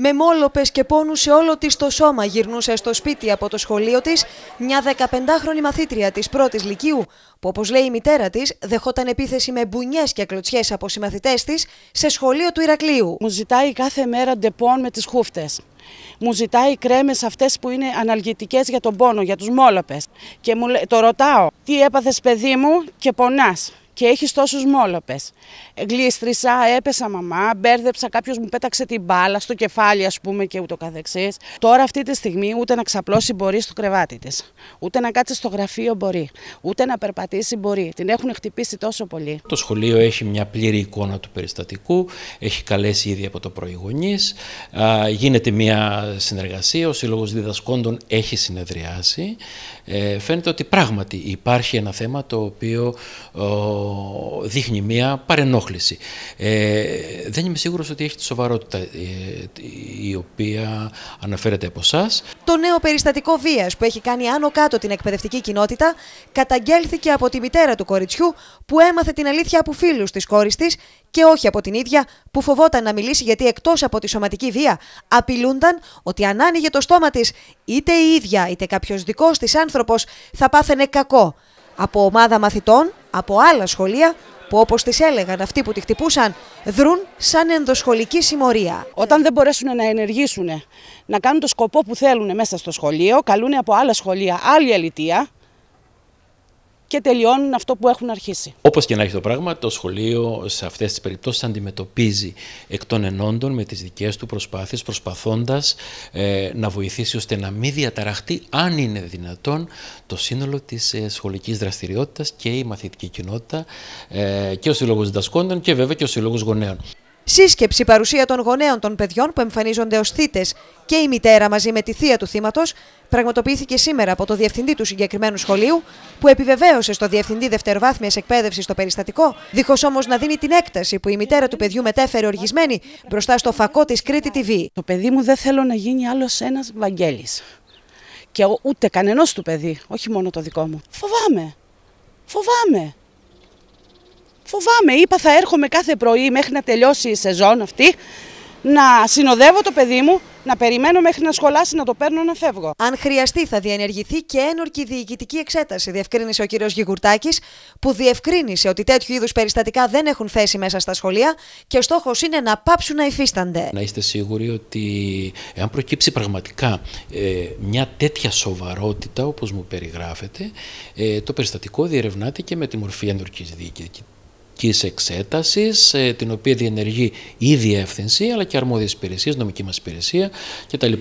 με μόλοπες και πόνου σε όλο της το σώμα γυρνούσε στο σπίτι από το σχολείο της μια 15χρονη μαθήτρια της πρώτης λυκείου που όπως λέει η μητέρα της δεχόταν επίθεση με μπουνιές και κλωτσιές από συμμαθητές της σε σχολείο του Ηρακλείου. Μου ζητάει κάθε μέρα ντεπών με τις χούφτες. Μου ζητάει κρέμες αυτές που είναι αναλγητικές για τον πόνο, για τους μόλοπες. Και μου, το ρωτάω, τι έπαθες, παιδί μου, και πονάς και έχεις τόσους μόλοπες. Γλίστρισα, έπεσα μαμά, μπέρδεψα, κάποιος μου πέταξε την μπάλα στο κεφάλι ας πούμε και ούτω καθεξής. Τώρα αυτή τη στιγμή ούτε να ξαπλώσει μπορεί στο κρεβάτι της. ούτε να κάτσει στο γραφείο μπορεί, ούτε να περπατήσει μπορεί. Την έχουν χτυπήσει τόσο πολύ. Το σχολείο έχει μια πλήρη εικόνα του περιστατικού, έχει καλέσει ήδη από το προηγονής, γίνεται μια συνεργασία, ο Σύλλογος Διδασκόντων έχει συνεδριάσει. Ε, φαίνεται ότι πράγματι υπάρχει ένα θέμα το οποίο δείχνει μία παρενόχληση. Ε, δεν είμαι σίγουρος ότι έχει τη σοβαρότητα ε, η οποία αναφέρεται από εσάς. Το νέο περιστατικό βίας που έχει κάνει άνω κάτω την εκπαιδευτική κοινότητα καταγγέλθηκε από τη μητέρα του κοριτσιού που έμαθε την αλήθεια από φίλους της κόρης της και όχι από την ίδια που φοβόταν να μιλήσει γιατί εκτός από τη σωματική βία απειλούνταν ότι αν άνοιγε το στόμα της είτε η ίδια είτε κάποιος δικός της άνθρωπος θα πάθαινε κακό. Από ομάδα μαθητών από άλλα σχολεία που όπως τις έλεγαν αυτοί που τη χτυπούσαν δρούν σαν ενδοσχολική συμμορία. Όταν δεν μπορέσουν να ενεργήσουν, να κάνουν το σκοπό που θέλουν μέσα στο σχολείο, καλούν από άλλα σχολεία άλλη αλητεία, και τελειώνουν αυτό που έχουν αρχίσει. Όπως και να έχει το πράγμα, το σχολείο σε αυτές τις περιπτώσεις αντιμετωπίζει εκ των ενόντων με τις δικές του προσπάθειες, προσπαθώντας ε, να βοηθήσει ώστε να μην διαταραχτεί, αν είναι δυνατόν, το σύνολο της ε, σχολικής δραστηριότητας και η μαθητική κοινότητα ε, και ο Σύλλογος Διδασκόντων και βέβαια και ο Σύλλογος Γονέων. Σύσκεψη παρουσία των γονέων των παιδιών που εμφανίζονται ως θήτες και η μητέρα μαζί με τη θεία του θύματος πραγματοποιήθηκε σήμερα από το διευθυντή του συγκεκριμένου σχολείου, που επιβεβαίωσε στο διευθυντή Δευτεροβάθμιας εκπαίδευσης το περιστατικό, δίχως όμως να δίνει την έκταση που η μητέρα του παιδιού μετέφερε οργισμένη μπροστά στο φακό της Κρήτη TV. Το παιδί μου δεν θέλω να γίνει άλλος ένας Βαγγέλης. Και ούτε κανένα του παιδί, όχι μόνο το δικό μου. Φοβάμαι. Φοβάμαι. Φοβάμαι, είπα θα έρχομαι κάθε πρωί μέχρι να τελειώσει η σεζόν αυτή, να συνοδεύω το παιδί μου, να περιμένω μέχρι να σχολάσει, να το παίρνω να φεύγω. Αν χρειαστεί, θα διενεργηθεί και ένορκη διοικητική εξέταση, διευκρίνησε ο κ. Γιγουρτάκης, που διευκρίνησε ότι τέτοιου είδους περιστατικά δεν έχουν θέση μέσα στα σχολεία και ο στόχος είναι να πάψουν να υφίστανται. Να είστε σίγουροι ότι εάν προκύψει πραγματικά ε, μια τέτοια σοβαρότητα, όπως μου περιγράφεται, ε, το περιστατικό διερευνάται και με τη μορφή ένορκης διοικητική νομικής εξέτασης, ε, την οποία διενεργεί η διεύθυνση, αλλά και αρμόδιες υπηρεσίες, νομική μας υπηρεσία κτλ.